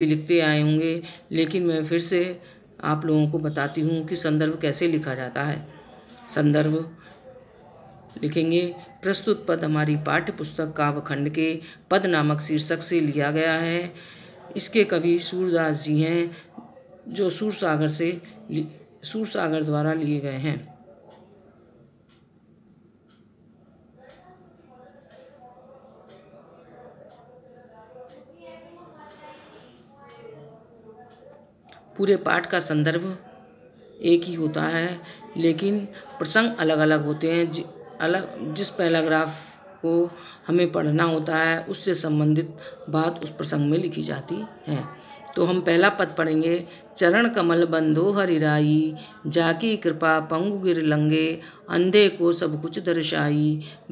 भी लिखते आए होंगे लेकिन मैं फिर से आप लोगों को बताती हूँ कि संदर्भ कैसे लिखा जाता है संदर्भ लिखेंगे प्रस्तुत पद हमारी पाठ्य पुस्तक काव्यखंड के पद नामक शीर्षक से लिया गया है इसके कवि सूरदास जी हैं जो सूरसागर से सूरसागर द्वारा लिए गए हैं पूरे पाठ का संदर्भ एक ही होता है लेकिन प्रसंग अलग अलग होते हैं जि, अलग जिस पैराग्राफ को हमें पढ़ना होता है उससे संबंधित बात उस प्रसंग में लिखी जाती है तो हम पहला पद पढ़ेंगे चरण कमल बंधो हरिराई जाकी कृपा पंगु गिर लंगे अंधे को सब कुछ दर्शाई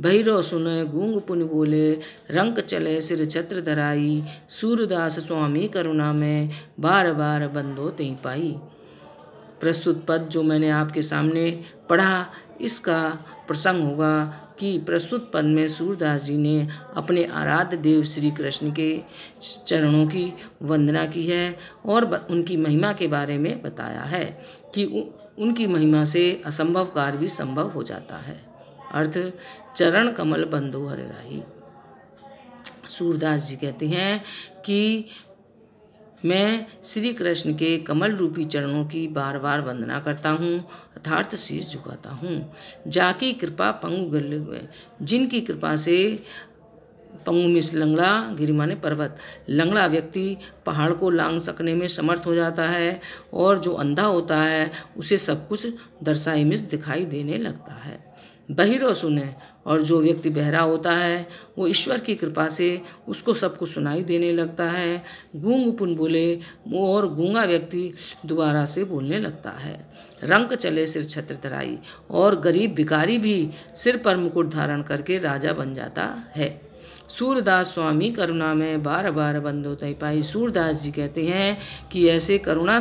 भैरव सुन गूंग पुन बोले रंक चले सिर छत्र धराई सूरदास स्वामी करुणा में बार बार बंधो ते पाई प्रस्तुत पद जो मैंने आपके सामने पढ़ा इसका प्रसंग होगा कि प्रस्तुत पद में सूरदास जी ने अपने आराध्य देव श्री कृष्ण के चरणों की वंदना की है और उनकी महिमा के बारे में बताया है कि उनकी महिमा से असंभव कार्य भी संभव हो जाता है अर्थ चरण कमल बंधु हर राही सूरदास जी कहते हैं कि मैं श्री कृष्ण के कमल रूपी चरणों की बार बार वंदना करता हूँ अर्थार्थ शीश झुकाता हूँ जाकी कृपा पंगु गल जिनकी कृपा से पंगु में लंगड़ा गिरिमाने पर्वत लंगड़ा व्यक्ति पहाड़ को लांग सकने में समर्थ हो जाता है और जो अंधा होता है उसे सब कुछ दर्शाई में दिखाई देने लगता है बहिरो सुने और जो व्यक्ति बहरा होता है वो ईश्वर की कृपा से उसको सब कुछ सुनाई देने लगता है गूंग पुन बोले वो और गूंगा व्यक्ति दोबारा से बोलने लगता है रंग चले सिर छत्र तराई और गरीब भिकारी भी सिर पर मुकुट धारण करके राजा बन जाता है सूरदास स्वामी करुणा में बार बार बंदो तय पाई सूरदास जी कहते हैं कि ऐसे करुणा